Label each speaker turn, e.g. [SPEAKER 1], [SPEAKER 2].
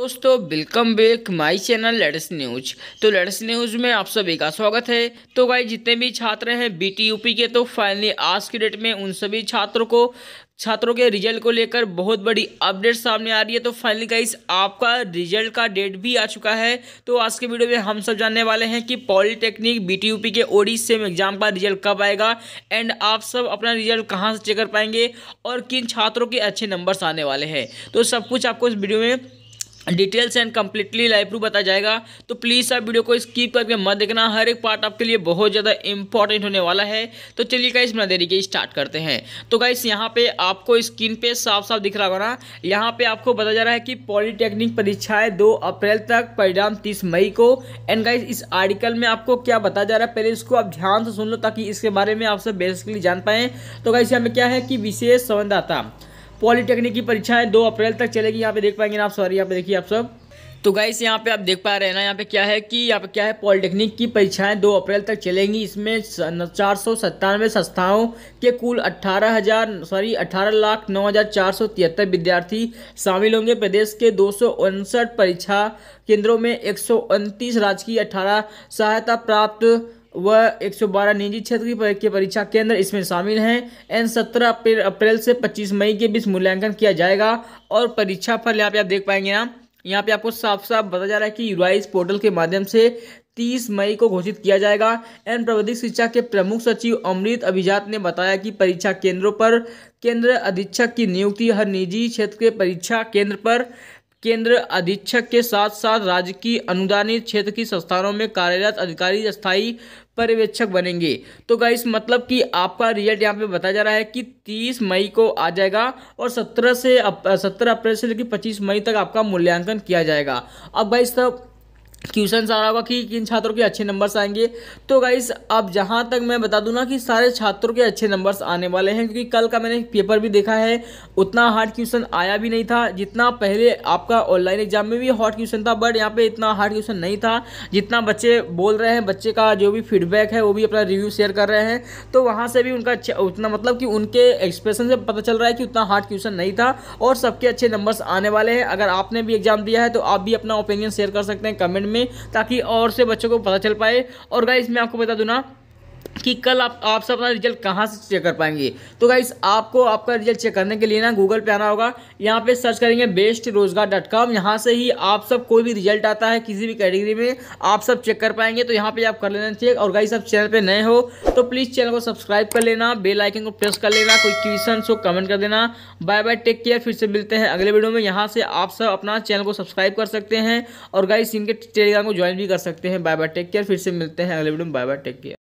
[SPEAKER 1] दोस्तों welcome back my channel latest news तो latest news में आप सभी का स्वागत है तो भाई जितने भी छात्र हैं बीटीयूपी के तो फाइनली आज की डेट में उन सभी छात्रों को छात्रों के रिजल्ट को लेकर बहुत बड़ी अपडेट सामने आ रही है तो फाइनली गाइस आपका रिजल्ट का डेट भी आ चुका है तो आज के वीडियो में हम सब जानने वाले हैं कि पॉलिटेक्निक बीटीयूपी के ओडी सेम एग्जाम का रिजल्ट कब आएगा एंड आप सब अपना रिजल्ट कहां से चेक कर पाएंगे और किन छात्रों के अच्छे नंबर्स आने वाले हैं तो सब कुछ आपको इस वीडियो में details and completely live proof बताया जाएगा तो प्लीज़ आप वीडियो को स्किप करके मत देखना हर एक पार्ट आपके लिए बहुत ज़्यादा इंपॉर्टेंट होने वाला है तो चलिए गाइस मैं देरी के स्टार्ट करते हैं तो गाइस यहाँ पे आपको स्क्रीन पे साफ साफ दिख रहा होगा ना यहाँ पे आपको बताया जा रहा है कि पॉलिटेक्निक परीक्षाएं दो अप्रैल तक परिणाम तीस मई को एंड गाइस इस आर्टिकल में आपको क्या बताया जा रहा है पहले इसको आप ध्यान से सुन लो ताकि इसके बारे में आपसे बेसिकली जान पाएँ तो गाइस यहाँ पर क्या है कि विशेष संवाददाता पॉलिटेक्निक की परीक्षाएं दो अप्रैल तक चलेगी यहाँ पे देख पाएंगे आप सॉरी यहाँ पे देखिए आप सब तो गाइस यहाँ पे आप देख पा रहे हैं ना यहाँ पे क्या है कि यहाँ पे क्या है पॉलिटेक्निक की परीक्षाएं दो अप्रैल तक चलेंगी इसमें चार सौ सत्तानवे संस्थाओं के कुल अट्ठारह हजार सॉरी अट्ठारह लाख नौ हजार चार सौ तिहत्तर विद्यार्थी शामिल होंगे प्रदेश के दो सौ उनसठ परीक्षा केंद्रों में एक सौ उनतीस राजकीय अठारह सहायता प्राप्त वह 112 निजी क्षेत्र की परीक्षा केंद्र इसमें शामिल हैं एन 17 अप्रैल से 25 मई के बीच मूल्यांकन किया जाएगा और परीक्षा फल यहाँ पे आप देख पाएंगे ना यहाँ पे आपको साफ साफ बताया जा रहा है कि यूराइज पोर्टल के माध्यम से 30 मई को घोषित किया जाएगा एन प्रबंधिक शिक्षा के प्रमुख सचिव अमृत अभिजात ने बताया कि परीक्षा केंद्रों पर केंद्र अधीक्षक की नियुक्ति हर निजी क्षेत्र के परीक्षा केंद्र पर केंद्र अधीक्षक के साथ साथ राज्य की अनुदानित क्षेत्र की संस्थानों में कार्यरत अधिकारी स्थायी पर्यवेक्षक बनेंगे तो गाइस मतलब कि आपका रिजल्ट यहाँ पे बताया जा रहा है कि 30 मई को आ जाएगा और 17 से 17 अप्रैल से लेकर 25 मई तक आपका मूल्यांकन किया जाएगा अब गाइस तब तो क्वेश्चन आ रहा होगा कि किन छात्रों के अच्छे नंबर्स आएंगे तो गाइस अब जहाँ तक मैं बता दूं ना कि सारे छात्रों के अच्छे नंबर्स आने वाले हैं क्योंकि कल का मैंने पेपर भी देखा है उतना हार्ड क्वेश्चन आया भी नहीं था जितना पहले आपका ऑनलाइन एग्जाम में भी हॉट क्वेश्चन था बट यहाँ पे इतना हार्ड क्वेश्चन नहीं था जितना बच्चे बोल रहे हैं बच्चे का जो भी फीडबैक है वो भी अपना रिव्यू शेयर कर रहे हैं तो वहाँ से भी उनका उतना मतलब कि उनके एक्सप्रेशन से पता चल रहा है कि उतना हार्ड क्वेश्चन नहीं था और सबके अच्छे नंबर्स आने वाले हैं अगर आपने भी एग्जाम दिया है तो आप भी अपना ओपिनियन शेयर कर सकते हैं कमेंट में ताकि और से बच्चों को पता चल पाए और गाइस मैं आपको बता दूँ ना कि कल आप आप सब अपना रिजल्ट कहाँ से चेक कर पाएंगे तो गाइस आपको आपका रिजल्ट चेक करने के लिए ना गूगल पे आना होगा यहाँ पे सर्च करेंगे बेस्ट रोजगार डॉट कॉम यहाँ से ही आप सब कोई भी रिजल्ट आता है किसी भी कैटेगरी में आप सब चेक कर पाएंगे तो यहाँ पे आप कर लेना चेक और गाइस आप चैनल पर नए हो तो प्लीज़ चैनल को सब्सक्राइब कर लेना बेल आइकन को प्रेस कर लेना कोई क्वेश्चन हो कमेंट कर देना बाय बाय टेक केयर फिर से मिलते हैं अगले वीडियो में यहाँ से आप सब अपना चैनल को सब्सक्राइब कर सकते हैं और गाइस इनके टेलीग्राम को ज्वाइन भी कर सकते हैं बाय बाय टेक केयर फिर से मिलते हैं अगले वीडियो में बाय बाय टेक केयर